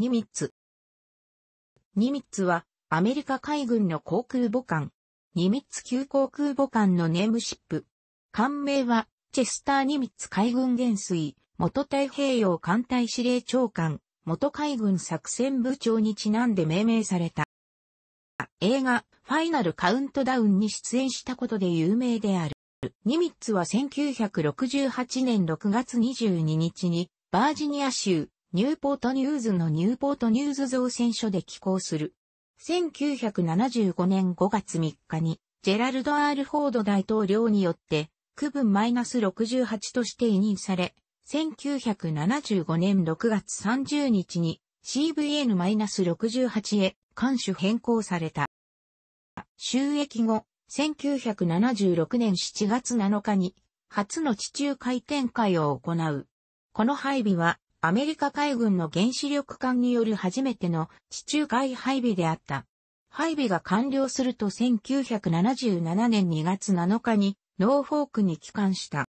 ニミッツ。ニミッツは、アメリカ海軍の航空母艦。ニミッツ級航空母艦のネームシップ。艦名は、チェスター・ニミッツ海軍元帥、元太平洋艦隊司令長官、元海軍作戦部長にちなんで命名された。映画、ファイナルカウントダウンに出演したことで有名である。ニミッツは1968年6月22日に、バージニア州、ニューポートニューズのニューポートニューズ造船所で寄港する。1975年5月3日に、ジェラルド・アール・フォード大統領によって、区分マイナス -68 として委任され、1975年6月30日に CVN-68 マイナスへ監守変更された。収益後、1976年7月7日に初の地中海展開を行う。この配備はアメリカ海軍の原子力艦による初めての地中海配備であった。配備が完了すると1977年2月7日にノーフォークに帰還した。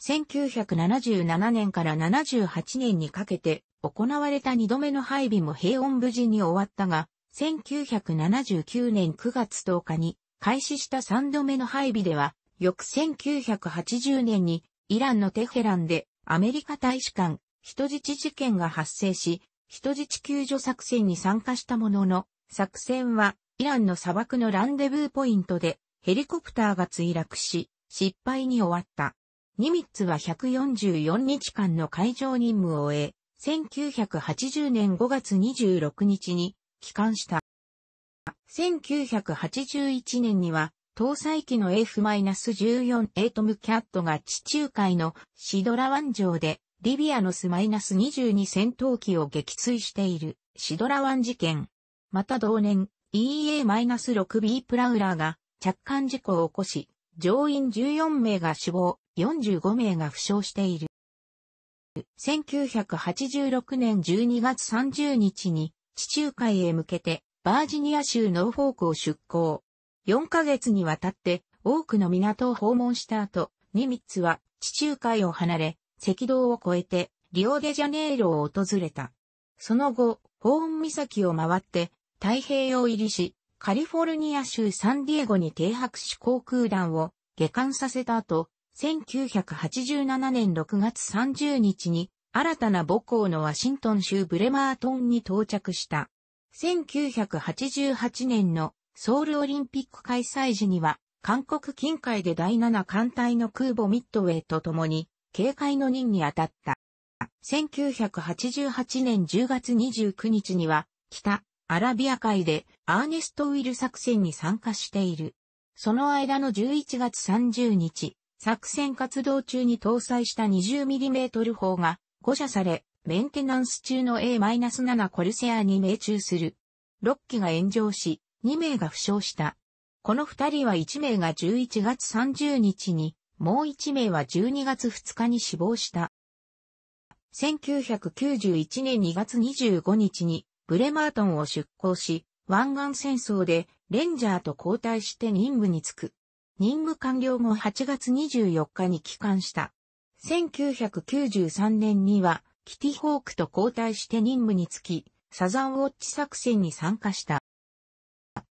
1977年から78年にかけて行われた2度目の配備も平穏無事に終わったが、1979年9月10日に開始した3度目の配備では、翌1980年にイランのテヘランでアメリカ大使館人質事件が発生し、人質救助作戦に参加したものの、作戦はイランの砂漠のランデブーポイントでヘリコプターが墜落し、失敗に終わった。ニミッツは144日間の海上任務を終え、1980年5月26日に帰還した。1981年には、搭載機の F-14 エイトムキャットが地中海のシドラ湾上でリビアのスマイナス22戦闘機を撃墜しているシドラ湾事件。また同年 EA-6B プラウラーが着艦事故を起こし、乗員14名が死亡、45名が負傷している。1986年12月30日に地中海へ向けてバージニア州ノーフォークを出港。4ヶ月にわたって多くの港を訪問した後、ニミッツは地中海を離れ、赤道を越えて、リオデジャネイロを訪れた。その後、ホーン岬を回って、太平洋入りし、カリフォルニア州サンディエゴに停泊し航空団を下艦させた後、1987年6月30日に新たな母校のワシントン州ブレマートンに到着した。1988年のソウルオリンピック開催時には、韓国近海で第7艦隊の空母ミッドウェイと共に、警戒の任に当たった。1988年10月29日には、北アラビア海でアーネスト・ウィル作戦に参加している。その間の11月30日、作戦活動中に搭載した 20mm 砲が誤射され、メンテナンス中の A-7 コルセアに命中する。6機が炎上し、2名が負傷した。この2人は1名が11月30日にもう1名は12月2日に死亡した。1991年2月25日にブレマートンを出港し、湾岸戦争でレンジャーと交代して任務に就く。任務完了後8月24日に帰還した。1993年にはキティホークと交代して任務に就き、サザンウォッチ作戦に参加した。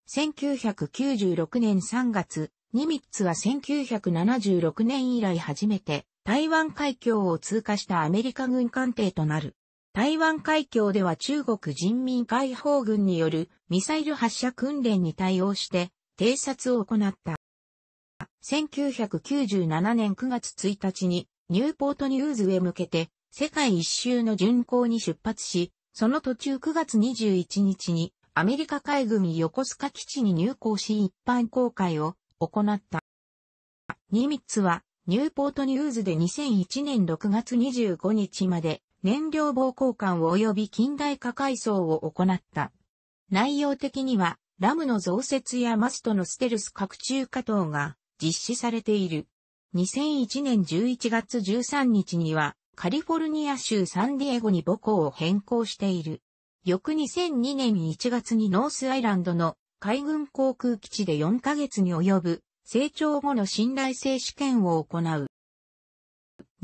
1996年3月、ニミッツは1976年以来初めて台湾海峡を通過したアメリカ軍艦艇となる。台湾海峡では中国人民解放軍によるミサイル発射訓練に対応して偵察を行った。1997年9月1日にニューポートニューズへ向けて世界一周の巡航に出発し、その途中9月21日にアメリカ海軍横須賀基地に入港し一般公開を行った。ニミッツは、ニューポートニューズで2001年6月25日まで、燃料棒交換及び近代化改装を行った。内容的には、ラムの増設やマストのステルス拡中化等が実施されている。2001年11月13日には、カリフォルニア州サンディエゴに母校を変更している。翌2002年1月にノースアイランドの海軍航空基地で4ヶ月に及ぶ成長後の信頼性試験を行う。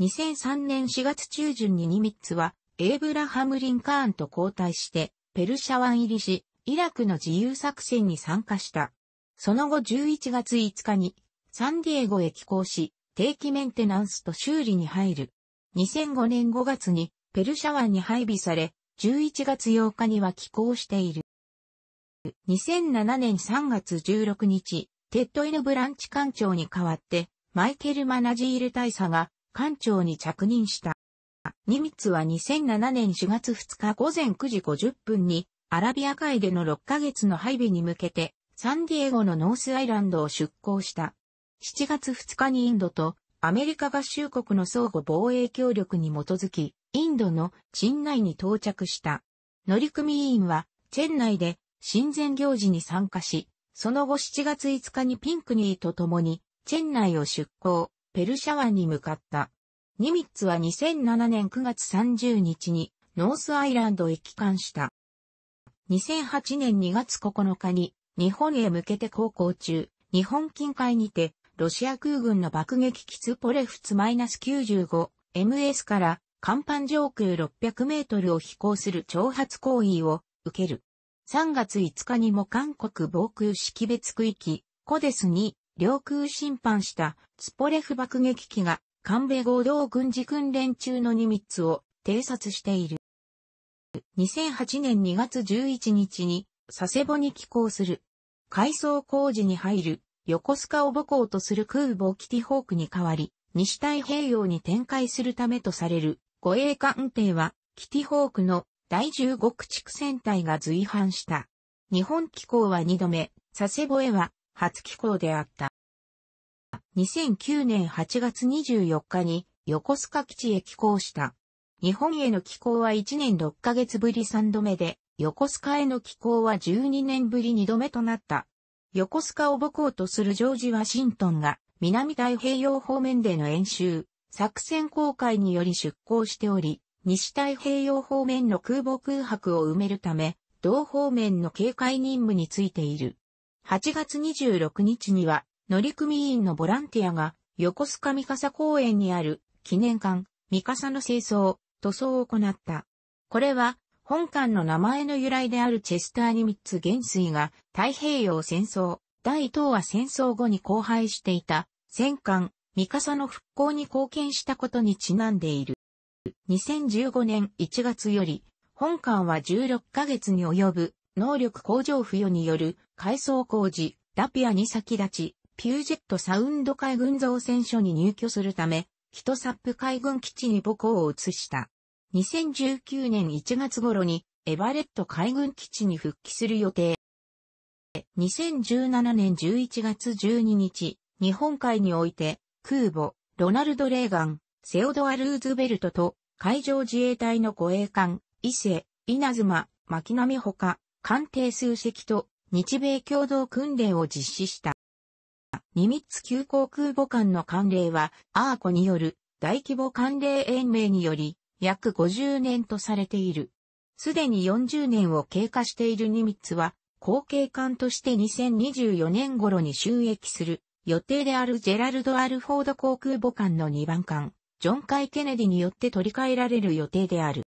2003年4月中旬にニミッツはエイブラハム・リンカーンと交代してペルシャ湾入りし、イラクの自由作戦に参加した。その後11月5日にサンディエゴへ寄港し、定期メンテナンスと修理に入る。2005年5月にペルシャ湾に配備され、11月8日には寄港している。2007年3月16日、テッドイヌブランチ艦長に代わって、マイケル・マナジール大佐が艦長に着任した。ニミッツは2007年4月2日午前9時50分に、アラビア海での6ヶ月の配備に向けて、サンディエゴのノースアイランドを出港した。7月2日にインドとアメリカ合衆国の相互防衛協力に基づき、インドのチン内に到着した。乗組員は、チェン内で親善行事に参加し、その後7月5日にピンクニーと共に、チェン内を出港、ペルシャ湾に向かった。ニミッツは2007年9月30日に、ノースアイランドへ帰還した。2008年2月9日に、日本へ向けて航行中、日本近海にて、ロシア空軍の爆撃機ツポレフツ -95MS から、甲板上空600メートルを飛行する挑発行為を受ける。3月5日にも韓国防空識別区域、コデスに領空侵犯したツポレフ爆撃機が韓米合同軍事訓練中のニミッツを偵察している。2008年2月11日に佐世保に寄港する。改装工事に入る横須賀を母港とする空母キティホークに代わり、西太平洋に展開するためとされる護衛艦艇はキティホークの第15駆逐戦隊が随伴した。日本機構は2度目、佐世保へは初機構であった。2009年8月24日に横須賀基地へ寄港した。日本への寄港は1年6ヶ月ぶり3度目で、横須賀への寄港は12年ぶり2度目となった。横須賀を母港とするジョージ・ワシントンが南太平洋方面での演習、作戦公開により出港しており、西太平洋方面の空母空白を埋めるため、同方面の警戒任務についている。8月26日には、乗組員のボランティアが、横須賀三笠公園にある記念館、三笠の清掃、塗装を行った。これは、本館の名前の由来であるチェスターニミッツ元帥が太平洋戦争、第東亜戦争後に荒廃していた戦艦、三笠の復興に貢献したことにちなんでいる。2015年1月より、本館は16ヶ月に及ぶ能力向上付与による改装工事、ラピアに先立ち、ピュージェットサウンド海軍造船所に入居するため、キトサップ海軍基地に母校を移した。2019年1月頃にエバレット海軍基地に復帰する予定。2017年11月12日、日本海において空母ロナルド・レーガンセオドア・ルーズベルトと海上自衛隊の護衛艦、伊勢、稲妻、巻波ほか、艦艇数隻と日米共同訓練を実施した。ニミッツ級航空母艦の艦令は、アーコによる大規模艦令延命により、約50年とされている。すでに40年を経過しているニミッツは、後継艦として2024年頃に収益する予定であるジェラルド・アルフォード航空母艦の2番艦。ジョン・カイ・ケネディによって取り替えられる予定である。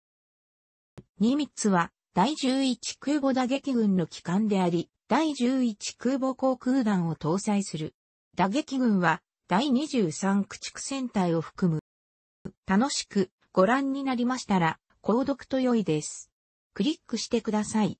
ニミッツは第11空母打撃群の機関であり、第11空母航空団を搭載する。打撃群は第23駆逐戦隊を含む。楽しくご覧になりましたら、購読と良いです。クリックしてください。